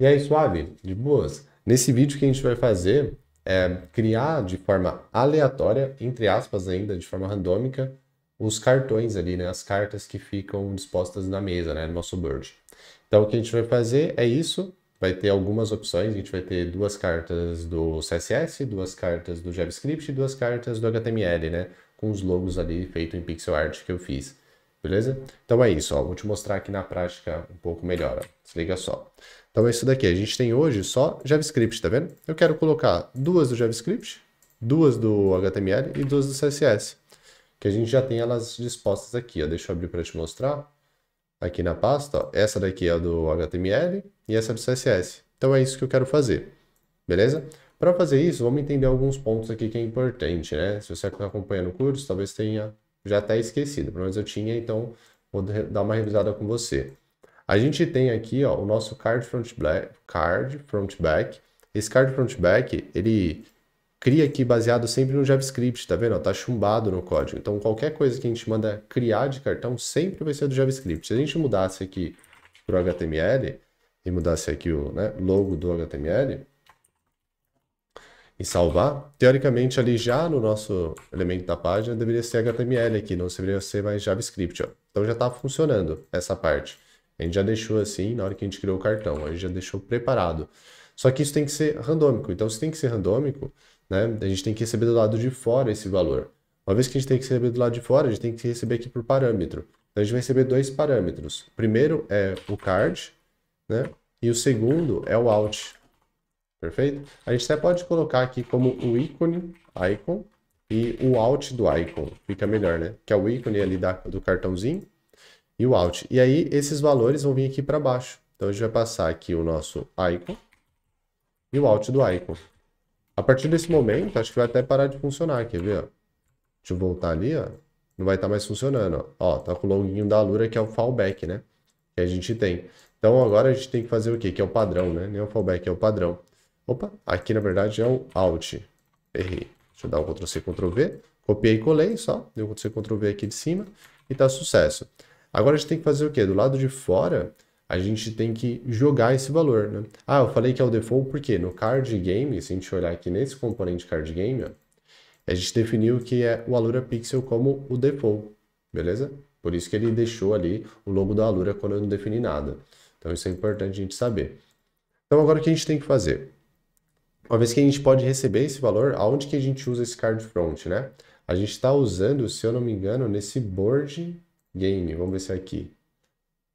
E aí, suave, de boas? Nesse vídeo que a gente vai fazer é criar de forma aleatória, entre aspas ainda, de forma randômica, os cartões ali, né? As cartas que ficam dispostas na mesa, né? No nosso board. Então, o que a gente vai fazer é isso. Vai ter algumas opções. A gente vai ter duas cartas do CSS, duas cartas do JavaScript e duas cartas do HTML, né? Com os logos ali feito em pixel art que eu fiz. Beleza? Então é isso, ó. Vou te mostrar aqui na prática um pouco melhor, ó. Se liga só. Então é isso daqui. A gente tem hoje só JavaScript, tá vendo? Eu quero colocar duas do JavaScript, duas do HTML e duas do CSS. Que a gente já tem elas dispostas aqui, ó. Deixa eu abrir para te mostrar. Aqui na pasta, ó. Essa daqui é a do HTML e essa é do CSS. Então é isso que eu quero fazer. Beleza? Para fazer isso, vamos entender alguns pontos aqui que é importante, né? Se você está acompanhando o curso, talvez tenha já está esquecido. Pelo menos eu tinha, então vou dar uma revisada com você. A gente tem aqui ó, o nosso card front, black, card front back. Esse card front back, ele cria aqui baseado sempre no JavaScript, tá vendo? Tá chumbado no código. Então qualquer coisa que a gente manda criar de cartão sempre vai ser do JavaScript. Se a gente mudasse aqui para o HTML e mudasse aqui o né, logo do HTML, e salvar, teoricamente ali já no nosso elemento da página deveria ser HTML aqui, não deveria ser mais JavaScript. Ó. Então já está funcionando essa parte. A gente já deixou assim na hora que a gente criou o cartão, a gente já deixou preparado. Só que isso tem que ser randômico. Então, se tem que ser randômico, né, a gente tem que receber do lado de fora esse valor. Uma vez que a gente tem que receber do lado de fora, a gente tem que receber aqui por parâmetro. Então, a gente vai receber dois parâmetros. O primeiro é o card, né? E o segundo é o out. Perfeito? A gente até pode colocar aqui como o ícone, icon, e o alt do icon. Fica melhor, né? Que é o ícone ali da, do cartãozinho e o alt. E aí, esses valores vão vir aqui para baixo. Então, a gente vai passar aqui o nosso icon e o alt do icon. A partir desse momento, acho que vai até parar de funcionar, quer ver? Deixa eu voltar ali, ó. Não vai estar tá mais funcionando, ó. ó. tá com o longuinho da Lura, que é o fallback, né? Que a gente tem. Então, agora a gente tem que fazer o quê? Que é o padrão, né? Nem o fallback, é o padrão. Opa, aqui na verdade é o Alt. Errei. Deixa eu dar o Ctrl C, Ctrl V. Copiei e colei só. Deu Ctrl C, Ctrl V aqui de cima. E tá sucesso. Agora a gente tem que fazer o quê? Do lado de fora, a gente tem que jogar esse valor, né? Ah, eu falei que é o default porque no card game, se a gente olhar aqui nesse componente card game, ó, a gente definiu que é o Alura Pixel como o default, beleza? Por isso que ele deixou ali o logo da Alura quando eu não defini nada. Então isso é importante a gente saber. Então agora o que a gente tem que fazer? Uma vez que a gente pode receber esse valor, aonde que a gente usa esse card front, né? A gente está usando, se eu não me engano, nesse board game. Vamos ver se é aqui.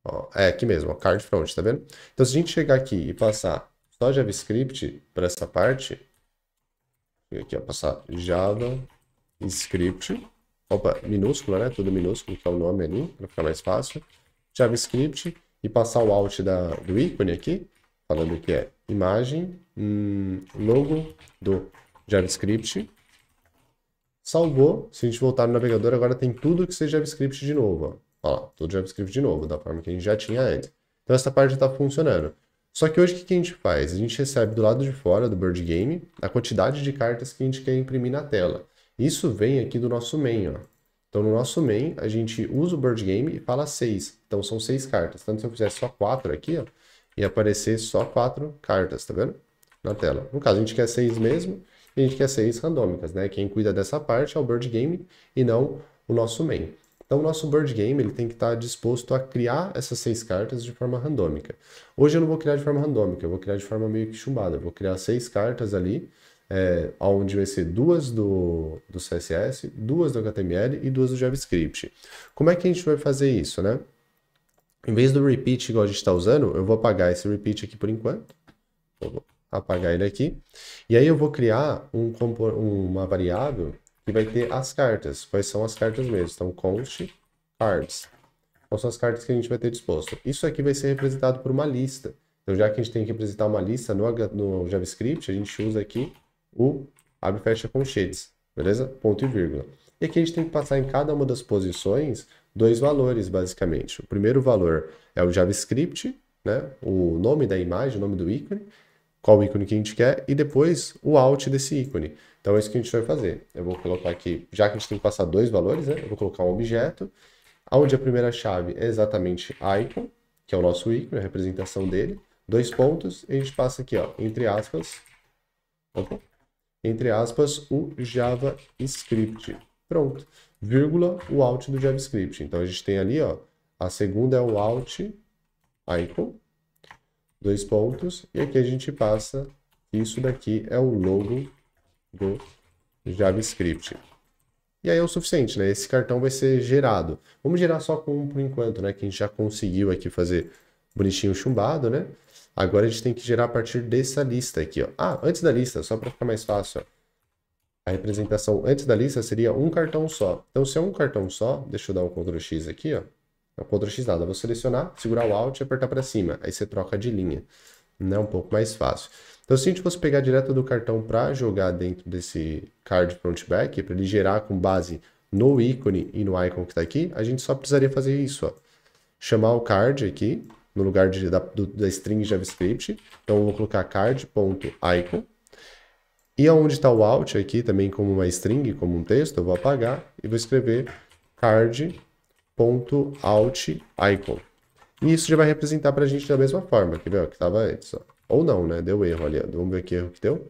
Ó, é aqui mesmo, ó, card front, tá vendo? Então, se a gente chegar aqui e passar só JavaScript para essa parte, aqui, ó, passar JavaScript, opa, minúscula, né? Tudo minúsculo, que é o nome ali, para ficar mais fácil. JavaScript e passar o alt da, do ícone aqui, falando que é imagem hum, logo do JavaScript. Salvou. Se a gente voltar no navegador, agora tem tudo que seja JavaScript de novo. Ó, ó tudo JavaScript de novo, da forma que a gente já tinha antes. Então essa parte está funcionando. Só que hoje o que a gente faz? A gente recebe do lado de fora do Bird Game a quantidade de cartas que a gente quer imprimir na tela. Isso vem aqui do nosso main, ó. Então no nosso main a gente usa o Bird Game e fala 6. Então são 6 cartas. Tanto se eu fizer só 4 aqui, ó, e aparecer só 4 cartas, tá vendo? na tela. No caso, a gente quer seis mesmo e a gente quer seis randômicas, né? Quem cuida dessa parte é o Bird Game e não o nosso main. Então, o nosso Bird Game ele tem que estar disposto a criar essas seis cartas de forma randômica. Hoje eu não vou criar de forma randômica, eu vou criar de forma meio que chumbada. Eu vou criar seis cartas ali, é, onde vai ser duas do, do CSS, duas do HTML e duas do JavaScript. Como é que a gente vai fazer isso, né? Em vez do repeat igual a gente está usando, eu vou apagar esse repeat aqui por enquanto. Vou apagar ele aqui. E aí eu vou criar um, uma variável que vai ter as cartas. Quais são as cartas mesmo? Então, const cards. Quais são as cartas que a gente vai ter disposto? Isso aqui vai ser representado por uma lista. Então, já que a gente tem que representar uma lista no, no JavaScript, a gente usa aqui o abre e fecha colchetes, beleza? Ponto e vírgula. E aqui a gente tem que passar em cada uma das posições dois valores, basicamente. O primeiro valor é o JavaScript, né? o nome da imagem, o nome do ícone, qual ícone que a gente quer e depois o alt desse ícone. Então é isso que a gente vai fazer. Eu vou colocar aqui, já que a gente tem que passar dois valores, né? Eu vou colocar um objeto, onde a primeira chave é exatamente icon, que é o nosso ícone, a representação dele, dois pontos, e a gente passa aqui, ó, entre aspas, opa, entre aspas, o JavaScript. Pronto. Vírgula, o alt do JavaScript. Então a gente tem ali, ó, a segunda é o alt icon, dois pontos, e aqui a gente passa isso daqui é o logo do JavaScript. E aí é o suficiente, né? Esse cartão vai ser gerado. Vamos gerar só com um por enquanto, né? Que a gente já conseguiu aqui fazer bonitinho chumbado, né? Agora a gente tem que gerar a partir dessa lista aqui, ó. Ah, antes da lista, só para ficar mais fácil, ó. A representação antes da lista seria um cartão só. Então, se é um cartão só, deixa eu dar um Ctrl X aqui, ó. É o Ctrl X nada. Eu vou selecionar, segurar o Alt e apertar para cima. Aí você troca de linha. né é um pouco mais fácil. Então, se a gente fosse pegar direto do cartão para jogar dentro desse card front back, para ele gerar com base no ícone e no icon que está aqui, a gente só precisaria fazer isso. Ó. Chamar o card aqui, no lugar de, da, do, da string JavaScript. Então, eu vou colocar card.icon. E aonde está o alt aqui, também como uma string, como um texto, eu vou apagar e vou escrever card.icon .alt_icon. E isso já vai representar para a gente da mesma forma, que viu que estava antes, ó. Ou não, né? Deu erro ali, ó. Vamos ver que erro que deu.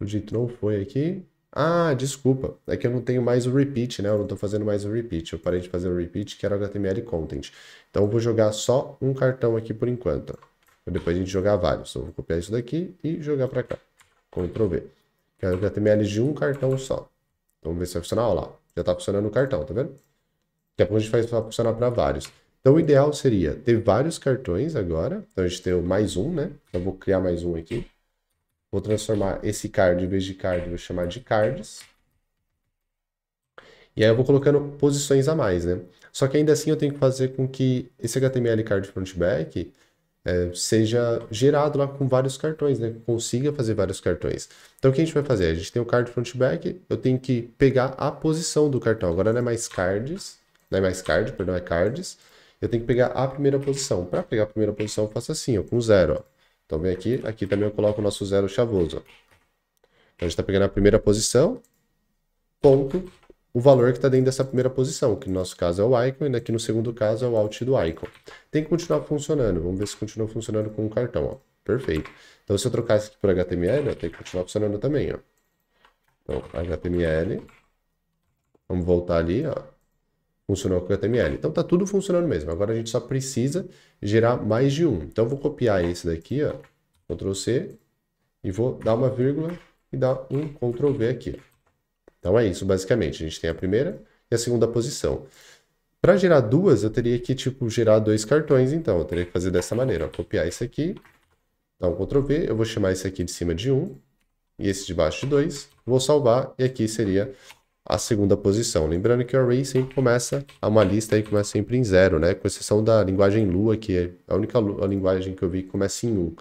O dito não foi aqui. Ah, desculpa. É que eu não tenho mais o repeat, né? Eu não estou fazendo mais o repeat. Eu parei de fazer o repeat, que era o HTML content. Então eu vou jogar só um cartão aqui por enquanto. Ó. Depois a gente jogar vários. Então eu vou copiar isso daqui e jogar para cá. Ctrl V. que é o HTML de um cartão só. Então, vamos ver se vai funcionar. Olha lá. Já está funcionando o cartão, tá vendo? Daqui a pouco a gente vai funcionar para vários. Então o ideal seria ter vários cartões agora. Então a gente tem mais um, né? Então, eu vou criar mais um aqui. Vou transformar esse card, em vez de card, vou chamar de cards. E aí eu vou colocando posições a mais, né? Só que ainda assim eu tenho que fazer com que esse HTML card frontback é, seja gerado lá com vários cartões, né? Consiga fazer vários cartões. Então o que a gente vai fazer? A gente tem o card frontback, eu tenho que pegar a posição do cartão. Agora não é mais cards, não é mais card, perdão, é cards. Eu tenho que pegar a primeira posição. Para pegar a primeira posição, eu faço assim, ó, com zero. Ó. Então vem aqui, aqui também eu coloco o nosso zero chavoso. Ó. Então a gente está pegando a primeira posição, ponto, o valor que está dentro dessa primeira posição, que no nosso caso é o icon, e aqui no segundo caso é o alt do icon. Tem que continuar funcionando. Vamos ver se continua funcionando com o cartão. Ó. Perfeito. Então, se eu trocar isso aqui por HTML, tem que continuar funcionando também. Ó. Então, HTML. Vamos voltar ali. Ó. Funcionou com o HTML. Então tá tudo funcionando mesmo. Agora a gente só precisa gerar mais de um. Então eu vou copiar esse daqui, ó. Ctrl C. E vou dar uma vírgula e dar um Ctrl V aqui. Então é isso, basicamente. A gente tem a primeira e a segunda posição. Para gerar duas, eu teria que, tipo, gerar dois cartões, então. Eu teria que fazer dessa maneira, ó. Copiar esse aqui. Dar um Ctrl V. Eu vou chamar esse aqui de cima de Um, e esse de baixo de dois. Vou salvar. E aqui seria a segunda posição. Lembrando que o array sempre começa, a uma lista aí começa sempre em zero, né? Com exceção da linguagem Lua, que é a única a linguagem que eu vi que começa em 1. Um.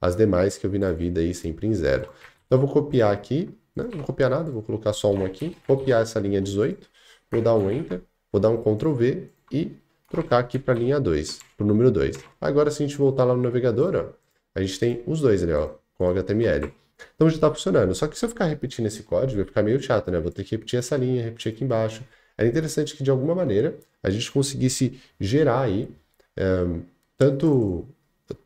As demais que eu vi na vida aí sempre em zero. Então eu vou copiar aqui, né? não vou copiar nada, vou colocar só um aqui, copiar essa linha 18, vou dar um Enter, vou dar um Ctrl V e trocar aqui para a linha 2, para o número 2. Agora se a gente voltar lá no navegador, ó, a gente tem os dois ali, ó, com HTML. Então já está funcionando. Só que se eu ficar repetindo esse código, vai ficar meio chato, né? Vou ter que repetir essa linha, repetir aqui embaixo. É interessante que de alguma maneira a gente conseguisse gerar aí é, tanto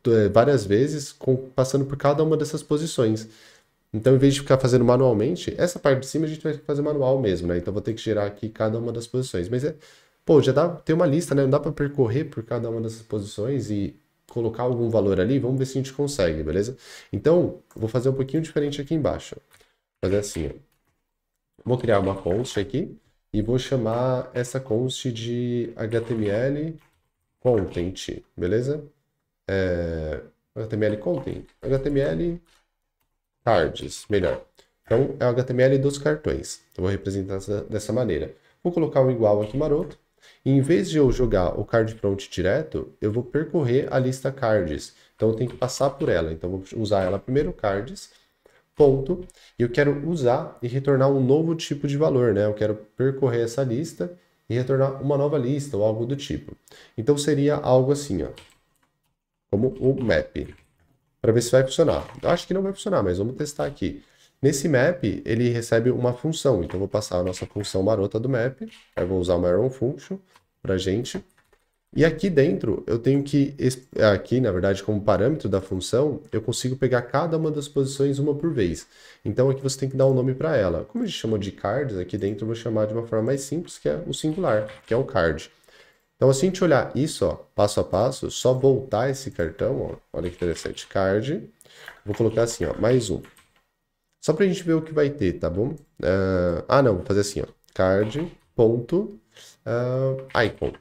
é, várias vezes com, passando por cada uma dessas posições. Então, em vez de ficar fazendo manualmente, essa parte de cima a gente vai fazer manual mesmo, né? Então, vou ter que gerar aqui cada uma das posições. Mas, é, pô, já dá, tem uma lista, né? Não dá para percorrer por cada uma dessas posições e colocar algum valor ali, vamos ver se a gente consegue, beleza? Então, vou fazer um pouquinho diferente aqui embaixo. Vou fazer assim, ó. Vou criar uma const aqui e vou chamar essa const de HTML content, beleza? É, HTML content, HTML cards, melhor. Então, é o HTML dos cartões. Eu então, vou representar dessa maneira. Vou colocar um igual aqui maroto em vez de eu jogar o card prompt direto, eu vou percorrer a lista cards. Então eu tenho que passar por ela. Então eu vou usar ela primeiro cards, ponto. E eu quero usar e retornar um novo tipo de valor, né? Eu quero percorrer essa lista e retornar uma nova lista ou algo do tipo. Então seria algo assim, ó, como o map, para ver se vai funcionar. Eu acho que não vai funcionar, mas vamos testar aqui. Nesse map, ele recebe uma função. Então, eu vou passar a nossa função marota do map. Eu vou usar o arrow function para gente. E aqui dentro, eu tenho que... Aqui, na verdade, como parâmetro da função, eu consigo pegar cada uma das posições uma por vez. Então, aqui você tem que dar um nome para ela. Como a gente chamou de cards, aqui dentro eu vou chamar de uma forma mais simples, que é o singular, que é o card. Então, assim a gente olhar isso, ó, passo a passo, só voltar esse cartão, ó, olha que interessante, card, vou colocar assim, ó, mais um. Só para a gente ver o que vai ter, tá bom? Uh, ah, não, vou fazer assim, ó. Card ponto uh, icon.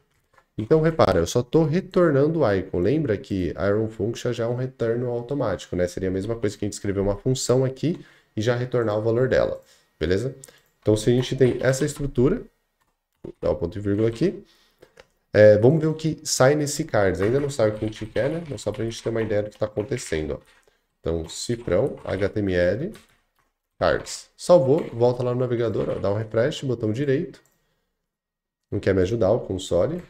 Então, repara, eu só estou retornando o icon. Lembra que Iron Function já é um retorno automático, né? Seria a mesma coisa que a gente escrever uma função aqui e já retornar o valor dela, beleza? Então, se a gente tem essa estrutura, vou dar o um ponto e vírgula aqui, é, vamos ver o que sai nesse cards. Ainda não sabe o que a gente quer, né? Mas só para a gente ter uma ideia do que está acontecendo. Ó. Então, cifrão, HTML, Cards. Salvou, volta lá no navegador, ó, dá um refresh, botão direito. Não quer me ajudar o console.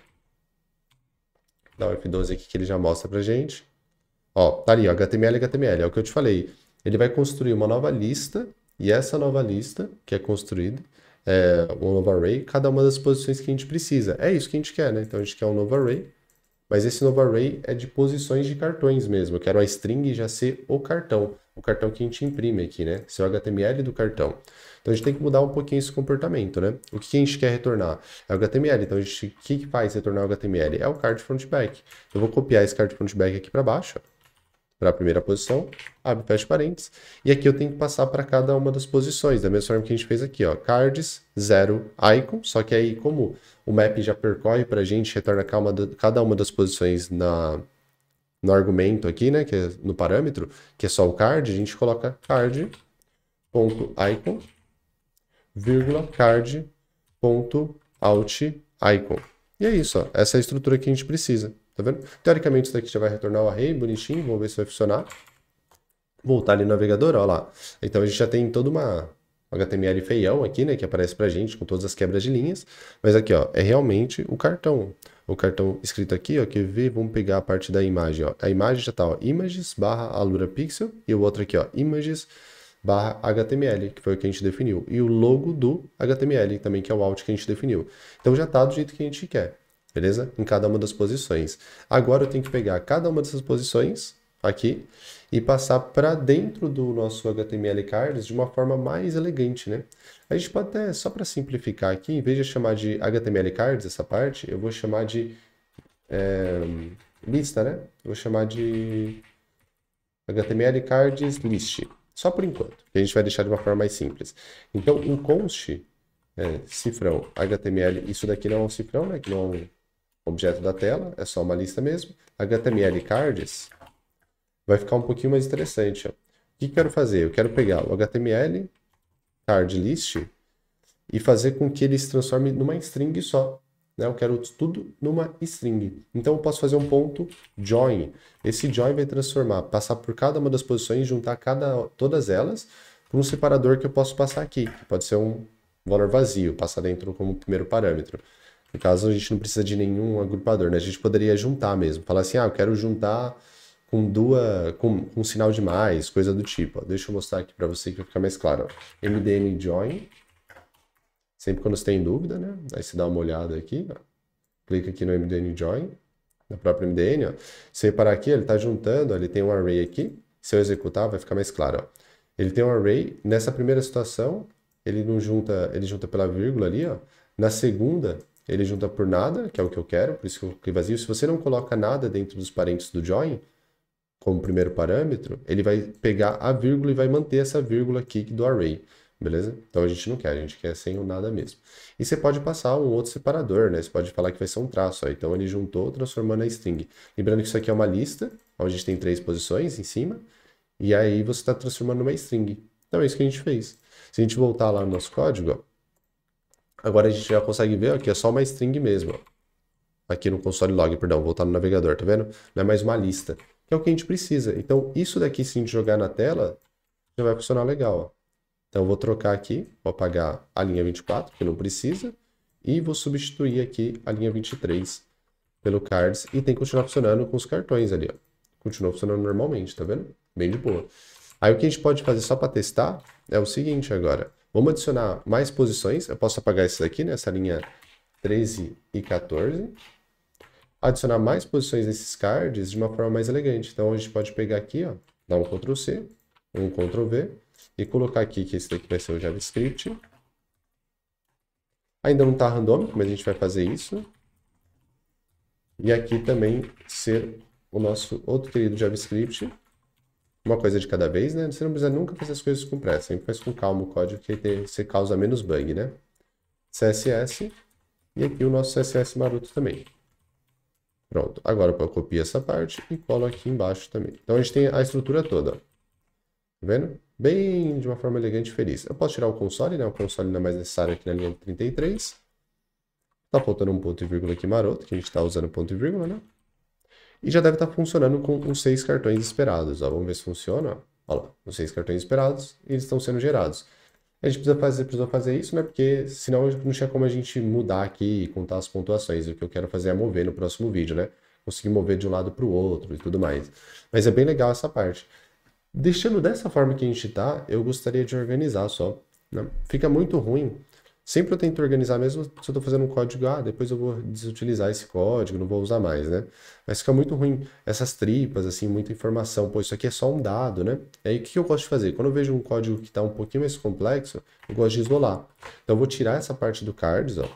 Dá o um F12 aqui que ele já mostra pra gente. Ó, tá ali, ó, HTML, HTML, é o que eu te falei. Ele vai construir uma nova lista, e essa nova lista que é construída, é, um novo array, cada uma das posições que a gente precisa. É isso que a gente quer, né? Então a gente quer um novo array, mas esse novo array é de posições de cartões mesmo. Eu quero a string já ser o cartão o cartão que a gente imprime aqui, né? Seu o HTML do cartão. Então a gente tem que mudar um pouquinho esse comportamento, né? O que a gente quer retornar? É o HTML. Então a gente, o que, que faz retornar o HTML? É o card frontback. Eu vou copiar esse card frontback aqui para baixo, para a primeira posição, abre fecha parênteses, e aqui eu tenho que passar para cada uma das posições, da mesma forma que a gente fez aqui, ó, cards, zero, icon, só que aí como o map já percorre para a gente, retorna cada uma das posições na, no argumento aqui, né, que é no parâmetro, que é só o card, a gente coloca card.icon, vírgula card.out icon. E é isso, ó. essa é a estrutura que a gente precisa, tá vendo? Teoricamente isso daqui já vai retornar o array, bonitinho, vamos ver se vai funcionar. Voltar ali no navegador, ó lá. Então a gente já tem toda uma HTML feião aqui, né, que aparece pra gente com todas as quebras de linhas, mas aqui, ó, é realmente o cartão. O cartão escrito aqui, ó, quer ver? Vamos pegar a parte da imagem, ó. A imagem já tá, ó, images barra alura pixel, e o outro aqui, ó, images barra HTML, que foi o que a gente definiu. E o logo do HTML também, que é o alt que a gente definiu. Então já tá do jeito que a gente quer, beleza? Em cada uma das posições. Agora eu tenho que pegar cada uma dessas posições aqui e passar para dentro do nosso HTML cards de uma forma mais elegante, né? A gente pode até, só para simplificar aqui, em vez de chamar de HTML cards essa parte, eu vou chamar de é, lista, né? Eu vou chamar de HTML cards list, só por enquanto. A gente vai deixar de uma forma mais simples. Então, um const é, cifrão HTML, isso daqui não é um cifrão, né? Que não é um objeto da tela, é só uma lista mesmo. HTML cards vai ficar um pouquinho mais interessante. Ó. O que, eu quero fazer? Eu quero pegar o HTML, card list, e fazer com que ele se transforme numa string só. Né? Eu quero tudo numa string. Então eu posso fazer um ponto join. Esse join vai transformar, passar por cada uma das posições, juntar cada, todas elas para um separador que eu posso passar aqui, que pode ser um valor vazio, passar dentro como primeiro parâmetro. No caso, a gente não precisa de nenhum agrupador, né? A gente poderia juntar mesmo, falar assim, ah, eu quero juntar com duas com, com um sinal de mais, coisa do tipo. Ó. Deixa eu mostrar aqui para você que vai ficar mais claro. Ó. MDM join. Sempre quando você tem dúvida, né? Aí você dá uma olhada aqui, ó. clica aqui no MDN join, na própria MDN, ó. Se reparar aqui, ele está juntando, ó. ele tem um array aqui. Se eu executar, vai ficar mais claro, ó. Ele tem um array. Nessa primeira situação, ele não junta, ele junta pela vírgula ali, ó. Na segunda, ele junta por nada, que é o que eu quero, por isso que eu clico vazio. Se você não coloca nada dentro dos parênteses do join, como primeiro parâmetro, ele vai pegar a vírgula e vai manter essa vírgula aqui do array, beleza? Então a gente não quer, a gente quer sem o nada mesmo. E você pode passar um outro separador, né? Você pode falar que vai ser um traço, ó. então ele juntou transformando a string. Lembrando que isso aqui é uma lista, onde a gente tem três posições em cima, e aí você está transformando uma string. Então é isso que a gente fez. Se a gente voltar lá no nosso código, ó, agora a gente já consegue ver ó, que é só uma string mesmo. Ó. Aqui no console log, perdão, voltar no navegador, tá vendo? Não é mais uma lista que é o que a gente precisa. Então, isso daqui, se a gente jogar na tela, já vai funcionar legal. Ó. Então, eu vou trocar aqui, vou apagar a linha 24, que não precisa, e vou substituir aqui a linha 23 pelo cards, e tem que continuar funcionando com os cartões ali. Ó. Continua funcionando normalmente, tá vendo? Bem de boa. Aí, o que a gente pode fazer só para testar é o seguinte agora. Vamos adicionar mais posições. Eu posso apagar esse daqui, né? Essa linha 13 e 14 adicionar mais posições nesses cards de uma forma mais elegante. Então a gente pode pegar aqui, ó, dar um Ctrl C, um Ctrl V e colocar aqui que esse daqui vai ser o JavaScript. Ainda não está randômico, mas a gente vai fazer isso. E aqui também ser o nosso outro querido JavaScript. Uma coisa de cada vez, né? Você não precisa nunca fazer as coisas com pressa. Sempre faz com calma o código que você causa menos bug, né? CSS. E aqui o nosso CSS maroto também. Pronto. Agora eu copio essa parte e colo aqui embaixo também. Então a gente tem a estrutura toda. Tá vendo? Bem de uma forma elegante e feliz. Eu posso tirar o console, né? O console não é mais necessário aqui na linha 33. Tá faltando um ponto e vírgula aqui maroto, que a gente tá usando ponto e vírgula, né? E já deve estar tá funcionando com os seis cartões esperados. Ó. Vamos ver se funciona. Ó. Olha lá, os seis cartões esperados, eles estão sendo gerados. A gente precisa fazer, precisa fazer isso, né? Porque senão não tinha como a gente mudar aqui e contar as pontuações. O que eu quero fazer é mover no próximo vídeo, né? Conseguir mover de um lado para o outro e tudo mais. Mas é bem legal essa parte. Deixando dessa forma que a gente está, eu gostaria de organizar só. Né? Fica muito ruim Sempre eu tento organizar, mesmo se eu estou fazendo um código, ah, depois eu vou desutilizar esse código, não vou usar mais, né? Mas fica muito ruim essas tripas, assim, muita informação. Pô, isso aqui é só um dado, né? E aí o que eu gosto de fazer? Quando eu vejo um código que está um pouquinho mais complexo, eu gosto de isolar. Então eu vou tirar essa parte do cards, ó,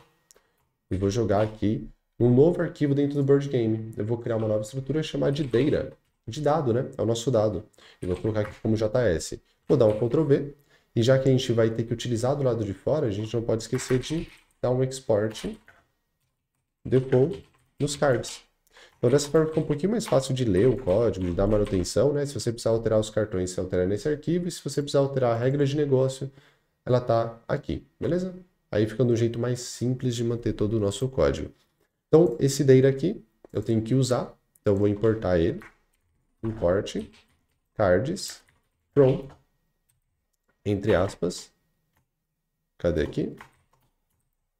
e vou jogar aqui um novo arquivo dentro do board game. Eu vou criar uma nova estrutura e chamar de data, de dado, né? É o nosso dado. E vou colocar aqui como JS. Vou dar um Ctrl V e já que a gente vai ter que utilizar do lado de fora, a gente não pode esquecer de dar um export depois nos cards. Então dessa forma fica um pouquinho mais fácil de ler o código, de dar manutenção, né? Se você precisar alterar os cartões, você altera nesse arquivo. E se você precisar alterar a regra de negócio, ela está aqui, beleza? Aí fica um jeito mais simples de manter todo o nosso código. Então esse data aqui, eu tenho que usar. Então eu vou importar ele. Import cards from entre aspas. Cadê aqui?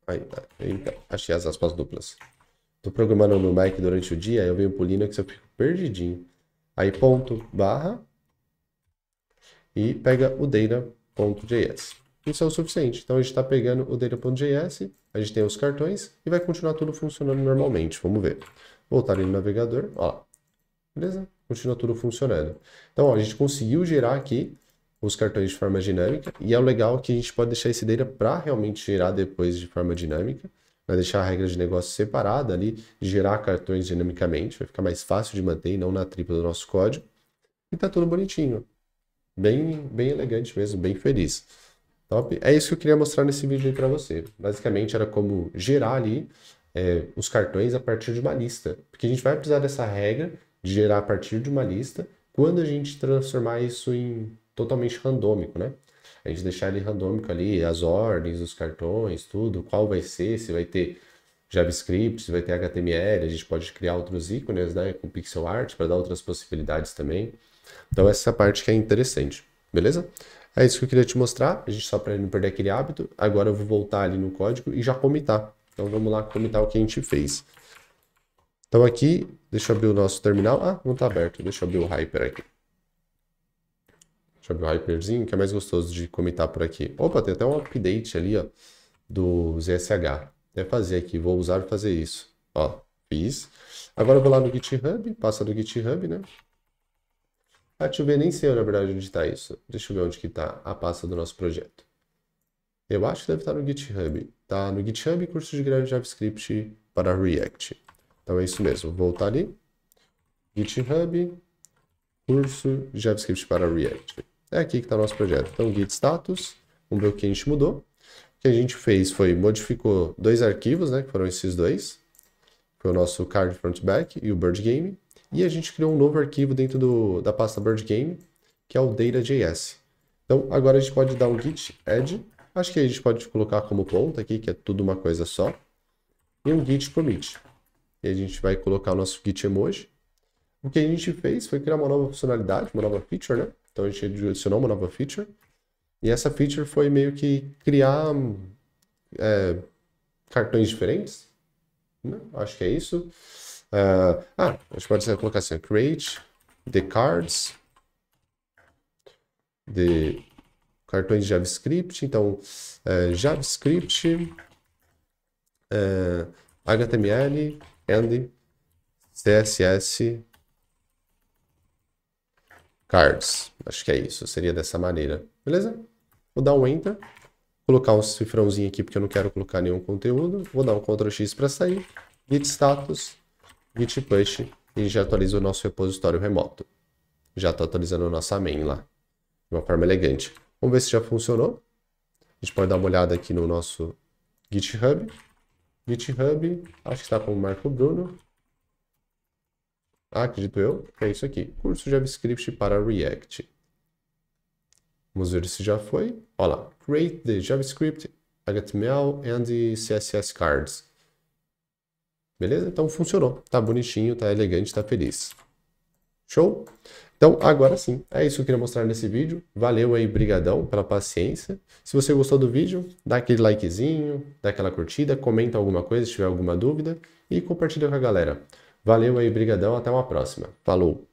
Aí, tá. eita, achei as aspas duplas. Tô programando no Mac durante o dia, eu venho pro Linux eu fico perdidinho. Aí ponto, barra, e pega o data.js. Isso é o suficiente. Então a gente está pegando o data.js, a gente tem os cartões e vai continuar tudo funcionando normalmente. Vamos ver. Voltar ali no navegador, ó. Beleza? Continua tudo funcionando. Então ó, a gente conseguiu gerar aqui os cartões de forma dinâmica. E é o legal que a gente pode deixar esse data para realmente gerar depois de forma dinâmica. Vai deixar a regra de negócio separada ali, gerar cartões dinamicamente. Vai ficar mais fácil de manter e não na tripla do nosso código. E tá tudo bonitinho. Bem, bem elegante mesmo, bem feliz. Top. É isso que eu queria mostrar nesse vídeo aí para você. Basicamente era como gerar ali é, os cartões a partir de uma lista. Porque a gente vai precisar dessa regra de gerar a partir de uma lista quando a gente transformar isso em totalmente randômico, né? A gente deixar ele randômico ali, as ordens, os cartões, tudo, qual vai ser, se vai ter JavaScript, se vai ter HTML, a gente pode criar outros ícones, né, com pixel art para dar outras possibilidades também. Então essa é parte que é interessante, beleza? É isso que eu queria te mostrar, a gente só para não perder aquele hábito. Agora eu vou voltar ali no código e já comitar. Então vamos lá comitar o que a gente fez. Então aqui, deixa eu abrir o nosso terminal. Ah, não está aberto. Deixa eu abrir o Hyper aqui. Deixa eu abrir o Hyperzinho, que é mais gostoso de comentar por aqui. Opa, tem até um update ali, ó, do ZSH. Vou fazer aqui, vou usar para fazer isso. Ó, fiz. Agora eu vou lá no GitHub, passa do GitHub, né? Ah, deixa eu ver, nem sei na verdade onde está isso. Deixa eu ver onde que está a pasta do nosso projeto. Eu acho que deve estar tá no GitHub. Está no GitHub, curso de grande JavaScript para React. Então é isso mesmo, vou voltar ali. GitHub, curso de JavaScript para React. É aqui que está nosso projeto. Então, git status, vamos ver o que a gente mudou. O que a gente fez foi modificou dois arquivos, né, que foram esses dois. Foi o nosso card front back e o bird game. E a gente criou um novo arquivo dentro do, da pasta bird game, que é o data.js. Então, agora a gente pode dar um git add. Acho que a gente pode colocar como ponta aqui, que é tudo uma coisa só. E um git commit. E a gente vai colocar o nosso git emoji. O que a gente fez foi criar uma nova funcionalidade, uma nova feature, né? Então a gente adicionou uma nova feature. E essa feature foi meio que criar é, cartões diferentes. Né? Acho que é isso. Uh, ah, a gente pode colocar assim: create the cards, the cartões de JavaScript. Então, é, JavaScript, é, HTML, and CSS cards. Acho que é isso, seria dessa maneira. Beleza? Vou dar um enter, colocar um cifrãozinho aqui porque eu não quero colocar nenhum conteúdo. Vou dar um Ctrl X para sair, git status, git push e já atualiza o nosso repositório remoto. Já está atualizando a nossa main lá, de uma forma elegante. Vamos ver se já funcionou. A gente pode dar uma olhada aqui no nosso GitHub. GitHub, acho que está com o Marco Bruno acredito eu, é isso aqui. Curso JavaScript para React. Vamos ver se já foi. Olha lá. Create the JavaScript, HTML and CSS cards. Beleza? Então funcionou. Tá bonitinho, tá elegante, tá feliz. Show? Então, agora sim, é isso que eu queria mostrar nesse vídeo. Valeu aí, brigadão pela paciência. Se você gostou do vídeo, dá aquele likezinho, dá aquela curtida, comenta alguma coisa se tiver alguma dúvida e compartilha com a galera. Valeu aí, brigadão, até uma próxima. Falou!